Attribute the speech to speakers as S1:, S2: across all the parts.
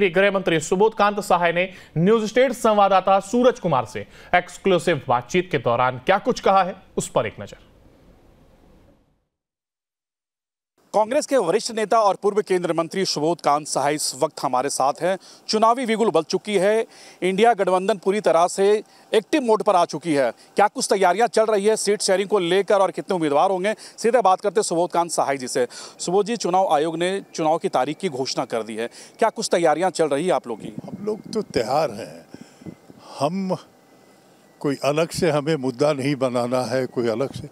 S1: केंद्रीय गृह मंत्री सुबोध कांत सहाय ने न्यूज स्टेट संवाददाता सूरज कुमार से एक्सक्लूसिव बातचीत के दौरान क्या कुछ कहा है उस पर एक नजर कांग्रेस के वरिष्ठ नेता और पूर्व केंद्रीय मंत्री सुबोध कांत सहाय इस वक्त हमारे साथ हैं चुनावी विगुल बल चुकी है इंडिया गठबंधन पूरी तरह से एक्टिव मोड पर आ चुकी है क्या कुछ तैयारियां चल रही है सीट शेयरिंग को लेकर और कितने उम्मीदवार होंगे सीधे बात करते सुबोध कांत सहाय जी से सुबोध जी चुनाव आयोग ने चुनाव की तारीख की घोषणा कर दी है क्या कुछ तैयारियाँ चल रही है आप लोग की
S2: हम लोग तो तैयार हैं हम कोई अलग से हमें मुद्दा नहीं बनाना है कोई अलग से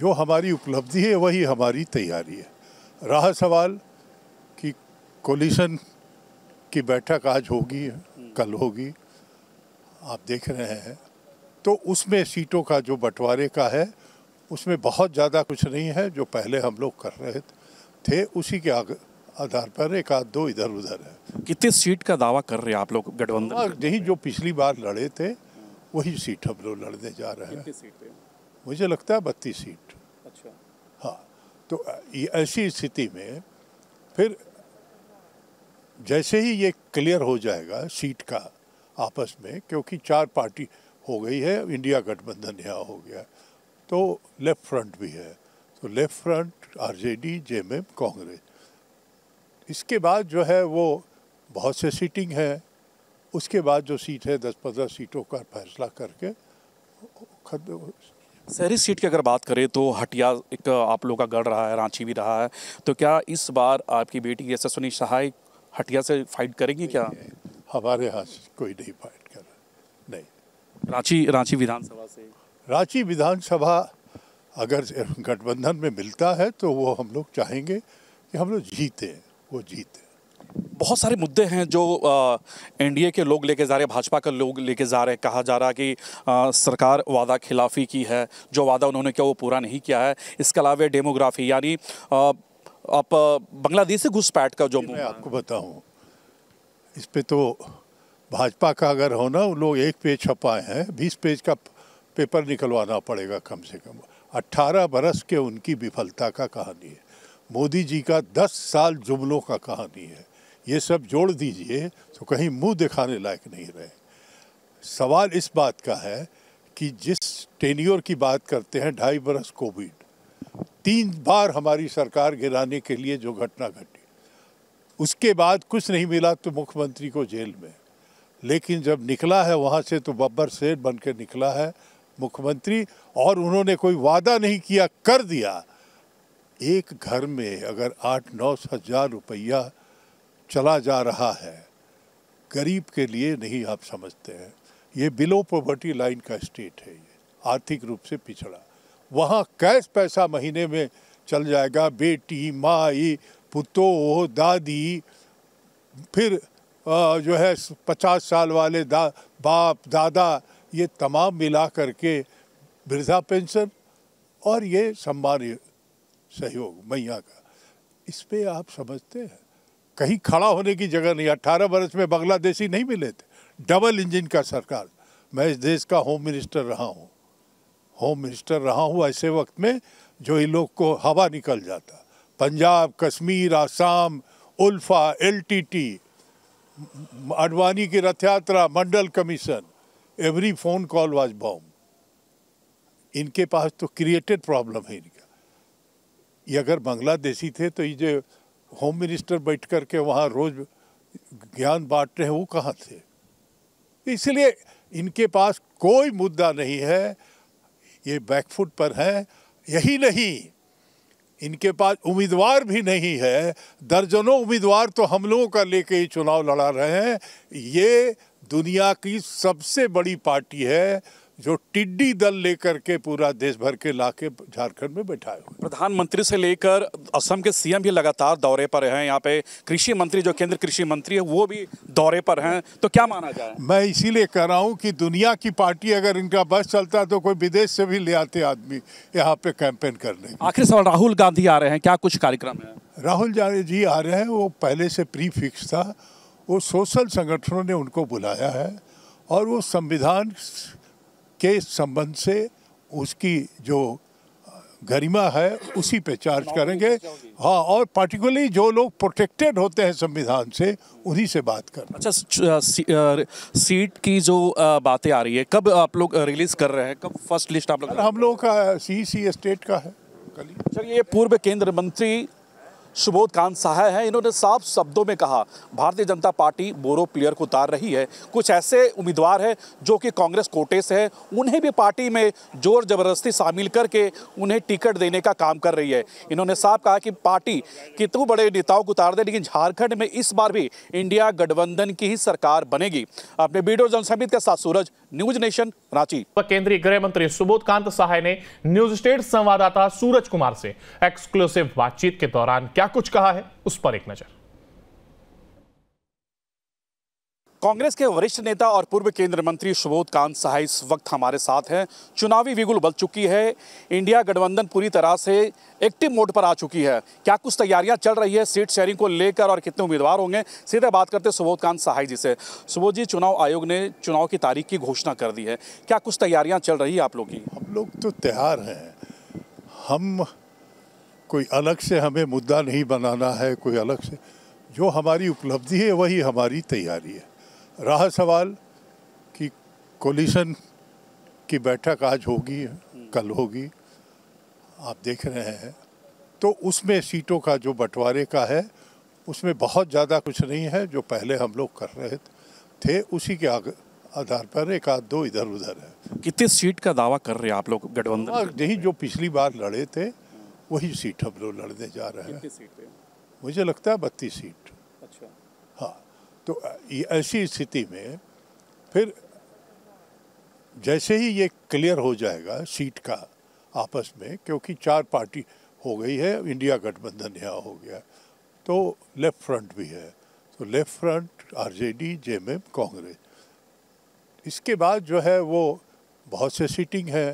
S2: जो हमारी उपलब्धि है वही हमारी तैयारी है रहा सवाल कि कोलिशन की बैठक आज होगी कल होगी आप देख रहे हैं तो उसमें सीटों का जो बंटवारे का है उसमें बहुत ज़्यादा कुछ नहीं है जो पहले हम लोग कर रहे थे उसी के आगे आधार पर एक आध दो इधर उधर है कितने सीट का दावा कर रहे हैं आप लोग गठबंधन नहीं जो पिछली बार लड़े थे वही सीट हम लोग लड़ने जा रहे हैं मुझे लगता है बत्तीस सीट तो ऐसी स्थिति में फिर जैसे ही ये क्लियर हो जाएगा सीट का आपस में क्योंकि चार पार्टी हो गई है इंडिया गठबंधन यहाँ हो गया तो लेफ्ट फ्रंट भी है तो left front RJD JMM Congress इसके बाद जो है वो बहुत से सीटिंग है उसके बाद जो सीट है दस पंद्रह सीटों का फैसला करके
S1: शहरी सीट की अगर बात करें तो हटिया एक आप लोगों का गढ़ रहा है रांची भी रहा है तो क्या इस बार आपकी बेटी यशस्वनी सहाय हटिया से फाइट करेंगी क्या
S2: हमारे यहाँ कोई नहीं फाइट कर
S1: रहा नहीं रांची रांची विधानसभा से
S2: रांची विधानसभा अगर गठबंधन में मिलता है तो वो हम लोग चाहेंगे कि हम लोग जीते वो जीते
S1: बहुत सारे मुद्दे हैं जो एनडीए के लोग लेके जा रहे हैं भाजपा के लोग लेके जा रहे हैं कहा जा रहा है कि आ, सरकार वादा खिलाफी की है जो वादा उन्होंने किया वो पूरा नहीं किया है इसके अलावा डेमोग्राफी यानी आप बांग्लादेश से घुसपैठ का जो मैं आपको बताऊं
S2: इस पे तो भाजपा का अगर हो ना वो लोग एक पेज छपाए हैं बीस पेज का पेपर निकलवाना पड़ेगा कम से कम अट्ठारह बरस के उनकी विफलता का कहानी है मोदी जी का दस साल जुमलों का कहानी है ये सब जोड़ दीजिए तो कहीं मुंह दिखाने लायक नहीं रहे सवाल इस बात का है कि जिस टेन्योर की बात करते हैं ढाई बरस कोविड तीन बार हमारी सरकार गिराने के लिए जो घटना घटी उसके बाद कुछ नहीं मिला तो मुख्यमंत्री को जेल में लेकिन जब निकला है वहाँ से तो बब्बर सेठ बन कर निकला है मुख्यमंत्री और उन्होंने कोई वादा नहीं किया कर दिया एक घर में अगर आठ नौ हजार रुपया चला जा रहा है गरीब के लिए नहीं आप समझते हैं ये बिलो पॉवर्टी लाइन का स्टेट है ये आर्थिक रूप से पिछड़ा वहाँ कैश पैसा महीने में चल जाएगा बेटी माई पुतो दादी फिर जो है पचास साल वाले दा बाप दादा ये तमाम मिला करके वृद्धा पेंशन और ये सम्मान सहयोग मैया का इस पर आप समझते हैं कहीं खड़ा होने की जगह नहीं अट्ठारह बरस में बांग्लादेशी नहीं मिले थे डबल इंजन का सरकार मैं इस देश का होम मिनिस्टर रहा हूँ होम मिनिस्टर रहा हूँ ऐसे वक्त में जो इन लोग को हवा निकल जाता पंजाब कश्मीर आसाम उल्फा एलटीटी अडवाणी की रथ यात्रा Mandal commission every phone call was bomb इनके पास तो क्रिएटेड प्रॉब्लम है इनका ये अगर बांग्लादेशी थे तो ये जो होम मिनिस्टर बैठ कर के वहाँ रोज ज्ञान बांट रहे हैं वो कहाँ से इसलिए इनके पास कोई मुद्दा नहीं है ये बैकफुट पर हैं यही नहीं इनके पास उम्मीदवार भी नहीं है दर्जनों उम्मीदवार तो हम लोगों का लेके ही चुनाव लड़ा रहे हैं ये दुनिया की सबसे बड़ी पार्टी है जो टिड्डी दल लेकर के पूरा देश भर के लाके झारखंड में बैठाए हुए
S1: प्रधानमंत्री से लेकर असम के सीएम भी लगातार दौरे पर हैं यहाँ पे कृषि मंत्री जो केंद्र कृषि मंत्री है वो भी दौरे पर हैं तो क्या माना जाए
S2: मैं इसीलिए कह रहा हूँ कि दुनिया की पार्टी अगर इनका बस चलता है तो कोई विदेश से भी ले आते आदमी यहाँ पे कैंपेन करने आखिर सवाल राहुल गांधी आ रहे हैं क्या कुछ कार्यक्रम है राहुल जी आ रहे हैं वो पहले से प्री फिक्स था वो सोशल संगठनों ने उनको बुलाया है और वो संविधान के संबंध से उसकी जो गरिमा है उसी पे चार्ज करेंगे हाँ और पार्टिकुलरली जो लोग प्रोटेक्टेड होते हैं संविधान से उन्हीं से बात
S1: कर अच्छा सी, आ, सीट की जो बातें आ रही है कब आप लोग रिलीज कर रहे हैं कब फर्स्ट लिस्ट आप लोग
S2: हम लोग का सी सी स्टेट का है
S1: ये पूर्व केंद्र मंत्री सुबोध कांत सहाय हैं इन्होंने साफ शब्दों में कहा भारतीय जनता पार्टी बोरो प्लेयर को उतार रही है कुछ ऐसे उम्मीदवार हैं जो कि कांग्रेस कोटे से हैं उन्हें भी पार्टी में जोर जबरदस्ती शामिल करके उन्हें टिकट देने का काम कर रही है इन्होंने साफ कहा कि पार्टी कितने बड़े नेताओं को उतार दे लेकिन झारखंड में इस बार भी इंडिया गठबंधन की ही सरकार बनेगी अपने बीडो जनसमित के साथ सूरज न्यूज नेशन रांची केंद्रीय गृह मंत्री सुबोध कांत सहाय ने न्यूज स्टेट संवाददाता सूरज कुमार से एक्सक्लूसिव बातचीत के दौरान क्या क्या कुछ कहा है उस पर एक नजर कांग्रेस के वरिष्ठ नेता और पूर्व केंद्रीय मंत्री सुबोध कांत सहाय इस वक्त हमारे साथ हैं चुनावी विगुल बल चुकी है इंडिया गठबंधन पूरी तरह से एक्टिव मोड पर आ चुकी है क्या कुछ तैयारियां चल रही है सीट शेयरिंग को लेकर और कितने उम्मीदवार होंगे सीधे बात करते हैं सुबोध कांत सहाय जी से सुबोध जी चुनाव आयोग ने चुनाव की तारीख की घोषणा कर दी है क्या कुछ तैयारियाँ चल रही है आप लोग की
S2: हम लोग तो तैयार हैं हम कोई अलग से हमें मुद्दा नहीं बनाना है कोई अलग से जो हमारी उपलब्धि है वही हमारी तैयारी है रहा सवाल कि कोलिशन की बैठक आज होगी कल होगी आप देख रहे हैं तो उसमें सीटों का जो बंटवारे का है उसमें बहुत ज़्यादा कुछ नहीं है जो पहले हम लोग कर रहे थे उसी के आगे आधार पर एक आध दो इधर उधर है कितने सीट का दावा कर रहे हैं आप लोग गठबंधन हाँ, नहीं जो पिछली बार लड़े थे वही सीट हम लोग लड़ने जा रहे हैं मुझे लगता है बत्तीस सीट अच्छा हाँ तो ऐसी स्थिति में फिर जैसे ही ये क्लियर हो जाएगा सीट का आपस में क्योंकि चार पार्टी हो गई है इंडिया गठबंधन यहाँ हो गया तो लेफ्ट फ्रंट भी है तो left front RJD JMM Congress इसके बाद जो है वो बहुत से सीटिंग है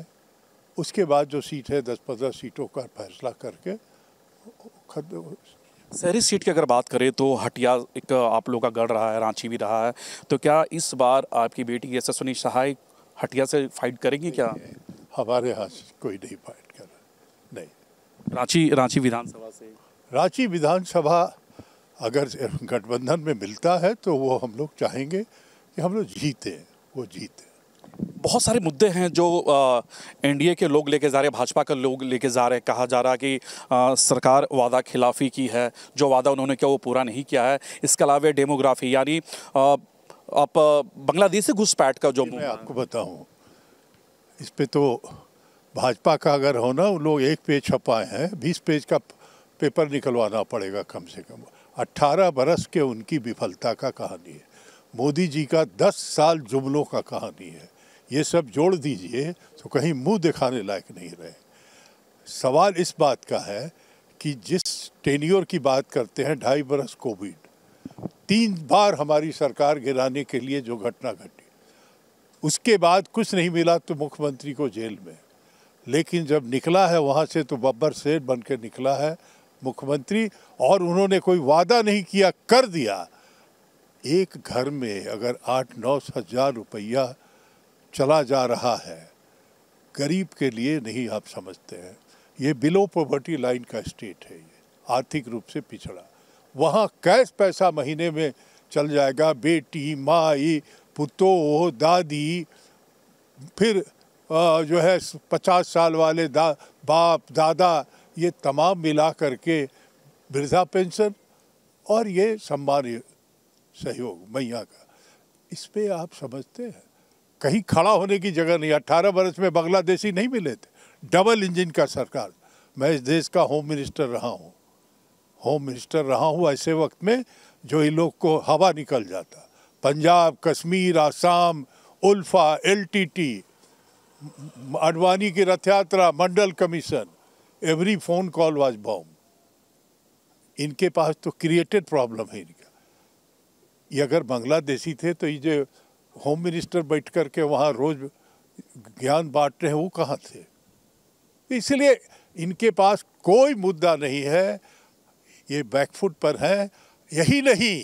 S2: उसके बाद जो सीट है दस पंद्रह सीटों का फैसला करके
S1: शहरी सीट की अगर बात करें तो हटिया एक आप लोगों का गढ़ रहा है रांची भी रहा है तो क्या इस बार आपकी बेटी यशस्वनी सहाय हटिया से फाइट करेंगी क्या
S2: हमारे यहाँ कोई नहीं फाइट कर
S1: रहा नहीं रांची रांची विधानसभा से
S2: रांची विधानसभा अगर गठबंधन में मिलता है तो वो हम लोग चाहेंगे कि हम लोग जीते वो जीते
S1: बहुत सारे मुद्दे हैं जो एनडीए के लोग लेके जा रहे हैं भाजपा के लोग लेके जा रहे हैं कहा जा रहा है कि आ, सरकार वादा खिलाफी की है जो वादा उन्होंने किया वो पूरा नहीं किया है इसके अलावा डेमोग्राफी यानी आप बांग्लादेश से घुसपैठ का जो मैं आपको बताऊं
S2: इस पे तो भाजपा का अगर हो ना लोग एक पेज छपाए हैं बीस पेज का पेपर निकलवाना पड़ेगा कम से कम अट्ठारह बरस के उनकी विफलता का कहानी है मोदी जी का दस साल जुमलों का कहानी है ये सब जोड़ दीजिए तो कहीं मुंह दिखाने लायक नहीं रहे सवाल इस बात का है कि जिस टेन्योर की बात करते हैं ढाई बरस कोविड तीन बार हमारी सरकार गिराने के लिए जो घटना घटी उसके बाद कुछ नहीं मिला तो मुख्यमंत्री को जेल में लेकिन जब निकला है वहाँ से तो बब्बर सेठ बन निकला है मुख्यमंत्री और उन्होंने कोई वादा नहीं किया कर दिया एक घर में अगर आठ नौ हजार रुपया चला जा रहा है गरीब के लिए नहीं आप समझते हैं ये बिलो पॉवर्टी लाइन का स्टेट है ये आर्थिक रूप से पिछड़ा वहाँ कैश पैसा महीने में चल जाएगा बेटी माई पुतो दादी फिर जो है पचास साल वाले दा बाप दादा ये तमाम मिला करके वृद्धा पेंशन और ये सम्मान सहयोग मैया का इस पर आप समझते हैं कहीं खड़ा होने की जगह नहीं अट्ठारह बरस में बांग्लादेशी नहीं मिले थे डबल इंजन का सरकार मैं इस देश का होम मिनिस्टर रहा हूँ होम मिनिस्टर रहा हूँ ऐसे वक्त में जो इन लोग को हवा निकल जाता पंजाब कश्मीर आसाम उल्फा एलटीटी अडवाणी की रथ यात्रा Mandal commission every phone call was bomb इनके पास तो क्रिएटेड प्रॉब्लम है इनकी ये अगर बांग्लादेशी थे तो ये जो होम मिनिस्टर बैठ कर के वहाँ रोज़ ज्ञान बांट रहे हैं वो कहाँ थे इसलिए इनके पास कोई मुद्दा नहीं है ये बैकफुट पर हैं यही नहीं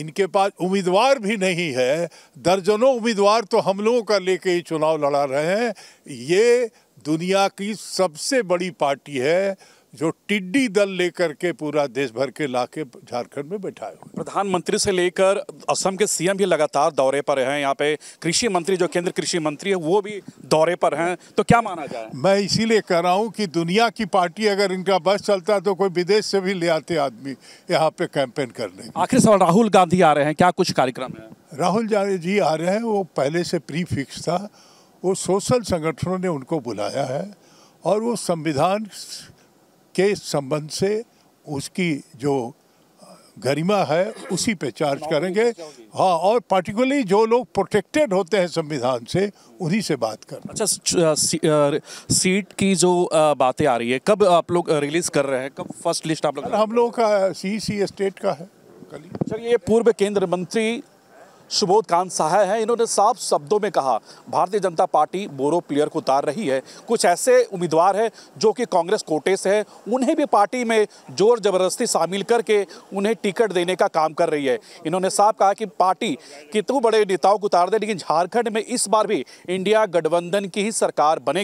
S2: इनके पास उम्मीदवार भी नहीं है दर्जनों उम्मीदवार तो हम लोगों का लेके ही चुनाव लड़ा रहे हैं ये दुनिया की सबसे बड़ी पार्टी है जो टिड्डी दल लेकर के पूरा देश भर के लाके झारखंड में बैठाए हुए
S1: प्रधानमंत्री से लेकर असम के सीएम भी लगातार दौरे पर हैं यहाँ पे कृषि मंत्री जो केंद्र कृषि मंत्री है वो भी दौरे पर हैं तो क्या माना जाए
S2: मैं इसीलिए कह रहा हूँ कि दुनिया की पार्टी अगर इनका बस चलता है तो कोई विदेश से भी ले आते आदमी यहाँ पे कैंपेन करने आखिर सवाल राहुल गांधी आ रहे हैं क्या कुछ कार्यक्रम है राहुल जी आ रहे हैं वो पहले से प्री फिक्स था वो सोशल संगठनों ने उनको बुलाया है और वो संविधान के संबंध से उसकी जो गरिमा है उसी पे चार्ज करेंगे हाँ और पार्टिकुलरली जो लोग प्रोटेक्टेड होते हैं संविधान से उन्हीं से बात कर
S1: अच्छा सीट की जो बातें आ रही है कब आप लोग रिलीज कर रहे हैं कब फर्स्ट लिस्ट आप लोग
S2: हम लोग का सी सी स्टेट का है
S1: कल सर ये पूर्व केंद्र मंत्री सुबोध कांत सहाय हैं इन्होंने साफ शब्दों में कहा भारतीय जनता पार्टी बोरो प्लेयर को उतार रही है कुछ ऐसे उम्मीदवार हैं जो कि कांग्रेस कोटे से हैं उन्हें भी पार्टी में जोर जबरदस्ती शामिल करके उन्हें टिकट देने का काम कर रही है इन्होंने साफ कहा कि पार्टी कितने तो बड़े नेताओं को उतार दे लेकिन झारखंड में इस बार भी इंडिया गठबंधन की ही सरकार बने